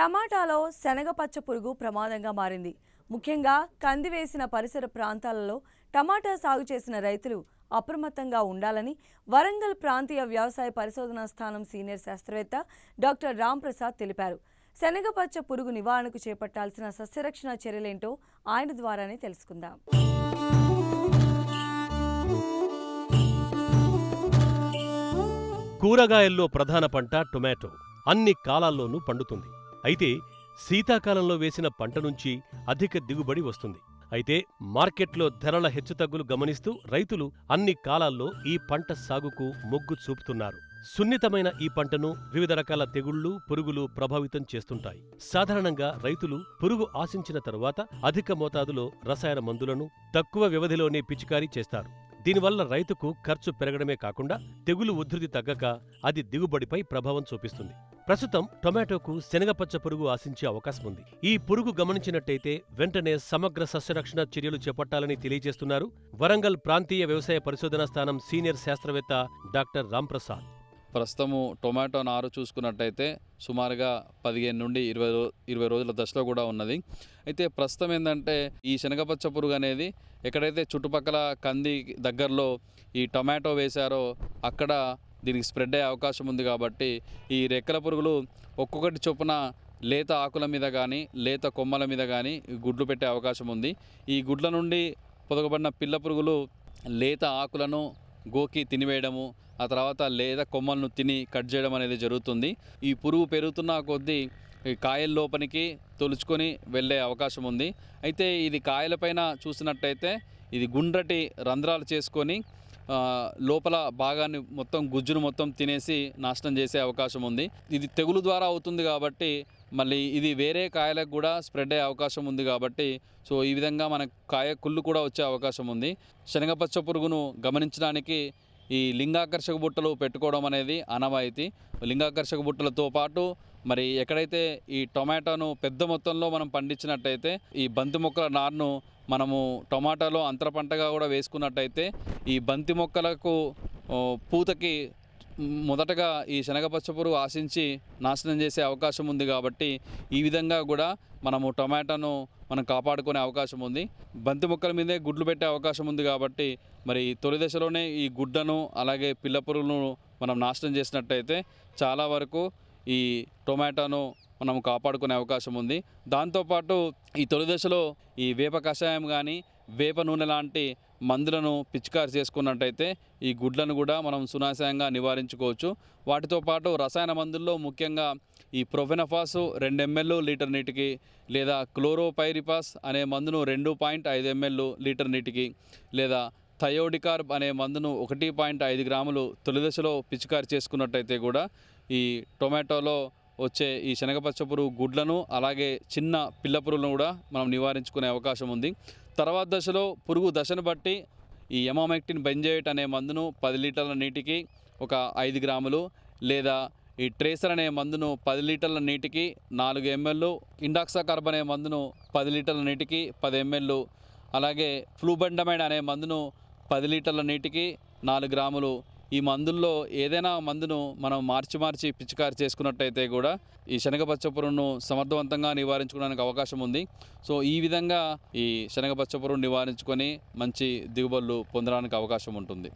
టమాటాలో శనగపచ్చ పురుగు ప్రమాదంగా మారింది ముఖ్యంగా కంది వేసిన పరిసర ప్రాంతాలలో టమాటా సాగు చేసిన రైతులు అప్రమత్తంగా ఉండాలని వరంగల్ ప్రాంతీయ వ్యవసాయ పరిశోధనా స్థానం సీనియర్ శాస్త్రవేత్త డాక్టర్ రాంప్రసాద్ తెలిపారు శనగపచ్చ పురుగు నివారణకు చేపట్టాల్సిన సస్యరక్షణ చర్యలేంటో ఆయన ద్వారానే తెలుసుకుందాం కూరగాయల్లో ప్రధాన పంట టొమాటో అన్ని కాలాల్లోనూ పండుతుంది అయితే శీతాకాలంలో వేసిన పంట నుంచి అధిక దిగుబడి వస్తుంది అయితే మార్కెట్లో ధరల హెచ్చుతగ్గులు గమనిస్తూ రైతులు అన్ని కాలాల్లో ఈ పంట సాగుకు మొగ్గు చూపుతున్నారు సున్నితమైన ఈ పంటను వివిధ రకాల తెగుళ్లు పురుగులు ప్రభావితం చేస్తుంటాయి సాధారణంగా రైతులు పురుగు ఆశించిన తరువాత అధిక మోతాదులో రసాయన మందులను తక్కువ వ్యవధిలోనే పిచికారీ చేస్తారు దీనివల్ల రైతుకు ఖర్చు పెరగడమే కాకుండా తెగులు ఉధృతి తగ్గక అది దిగుబడిపై ప్రభావం చూపిస్తుంది ప్రస్తుతం టొమాటోకు శనగపచ్చ పురుగు ఆశించే అవకాశం ఉంది ఈ పురుగు గమనించినట్టయితే వెంటనే సమగ్ర సస్యరక్షణ చర్యలు చేపట్టాలని తెలియజేస్తున్నారు వరంగల్ ప్రాంతీయ వ్యవసాయ పరిశోధనా స్థానం సీనియర్ శాస్త్రవేత్త డాక్టర్ రాంప్రసాద్ ప్రస్తుతము టొమాటో నారు చూసుకున్నట్టయితే సుమారుగా పదిహేను నుండి ఇరవై రో ఇరవై రోజుల దశలో కూడా ఉన్నది అయితే ప్రస్తుతం ఏంటంటే ఈ శనగపచ్చ పురుగు అనేది ఎక్కడైతే చుట్టుపక్కల కంది దగ్గరలో ఈ టొమాటో వేశారో అక్కడ దీనికి స్ప్రెడ్ అయ్యే అవకాశం ఉంది కాబట్టి ఈ రెక్కల పురుగులు ఒక్కొక్కటి చొప్పున లేత ఆకుల మీద కానీ లేత కొమ్మల మీద కానీ గుడ్లు పెట్టే అవకాశం ఉంది ఈ గుడ్ల నుండి పొదగబడిన పిల్ల పురుగులు లేత ఆకులను గోకి తినివేయడము ఆ తర్వాత లేత కొమ్మలను తిని కట్ చేయడం అనేది జరుగుతుంది ఈ పురుగు పెరుగుతున్న కొద్దీ కాయల లోపలికి తొలుచుకొని వెళ్ళే అవకాశం ఉంది అయితే ఇది కాయలపైన చూసినట్టయితే ఇది గుండ్రటి రంధ్రాలు చేసుకొని లోపల భాగాన్ని మొత్తం గుజ్జును మొత్తం తినేసి నాశనం చేసే అవకాశం ఉంది ఇది తెగులు ద్వారా అవుతుంది కాబట్టి మళ్ళీ ఇది వేరే కాయలకు కూడా స్ప్రెడ్ అయ్యే అవకాశం ఉంది కాబట్టి సో ఈ విధంగా మనకు కాయ కుళ్ళు కూడా వచ్చే అవకాశం ఉంది శనగపచ్చ పురుగును గమనించడానికి ఈ లింగాకర్షక బుట్టలు పెట్టుకోవడం అనేది అనవాయితీ లింగాకర్షక బుట్టలతో పాటు మరి ఎక్కడైతే ఈ టొమాటోను పెద్ద మొత్తంలో మనం పండించినట్టయితే ఈ బంతి మొక్కల నారును మనము టొమాటోలో అంతర పంటగా కూడా వేసుకున్నట్టయితే ఈ బంతి మొక్కలకు పూతకి మొదటగా ఈ పురుగు ఆశించి నాశనం చేసే అవకాశం ఉంది కాబట్టి ఈ విధంగా కూడా మనము టొమాటోను మనం కాపాడుకునే అవకాశం ఉంది బంతి మొక్కల మీదే గుడ్లు పెట్టే అవకాశం ఉంది కాబట్టి మరి తొలి దశలోనే ఈ గుడ్డను అలాగే పిల్లపురులను మనం నాశనం చేసినట్టయితే చాలా వరకు ఈ టొమాటోను మనం కాపాడుకునే అవకాశం ఉంది దాంతోపాటు ఈ తొలి దశలో ఈ వేప కషాయం కానీ వేప నూనె లాంటి మందులను పిచికారి చేసుకున్నట్టయితే ఈ గుడ్లను కూడా మనం సునాశయంగా నివారించుకోవచ్చు వాటితో పాటు రసాయన మందుల్లో ముఖ్యంగా ఈ ప్రొఫెనఫాస్ రెండు ఎంఎల్ లీటర్ నీటికి లేదా క్లోరోపైరిపాస్ అనే మందును రెండు పాయింట్ ఐదు ఎంఎల్ లీటర్ నీటికి లేదా థయోడికార్బ్ అనే మందును ఒకటి పాయింట్ ఐదు గ్రాములు తొలిదశలో పిచికారి చేసుకున్నట్టయితే కూడా ఈ టొమాటోలో వచ్చే ఈ పురుగు గుడ్లను అలాగే చిన్న పిల్ల పురుగులను కూడా మనం నివారించుకునే అవకాశం ఉంది తర్వాత దశలో పురుగు దశను బట్టి ఈ ఎమామెక్టిన్ బెంజైట్ అనే మందును పది లీటర్ల నీటికి ఒక ఐదు గ్రాములు లేదా ఈ ట్రేసర్ అనే మందును పది లీటర్ల నీటికి నాలుగు ఎంఎల్లు ఇండాక్సా అనే మందును పది లీటర్ల నీటికి పది ఎంఎల్లు అలాగే ఫ్లూబెండమైడ్ అనే మందును పది లీటర్ల నీటికి నాలుగు గ్రాములు ఈ మందుల్లో ఏదైనా మందును మనం మార్చి మార్చి పిచికారి చేసుకున్నట్టయితే కూడా ఈ శనగ పచ్చపురును సమర్థవంతంగా నివారించుకోవడానికి అవకాశం ఉంది సో ఈ విధంగా ఈ శనగ పచ్చపురును నివారించుకొని మంచి దిగుబడులు పొందడానికి అవకాశం ఉంటుంది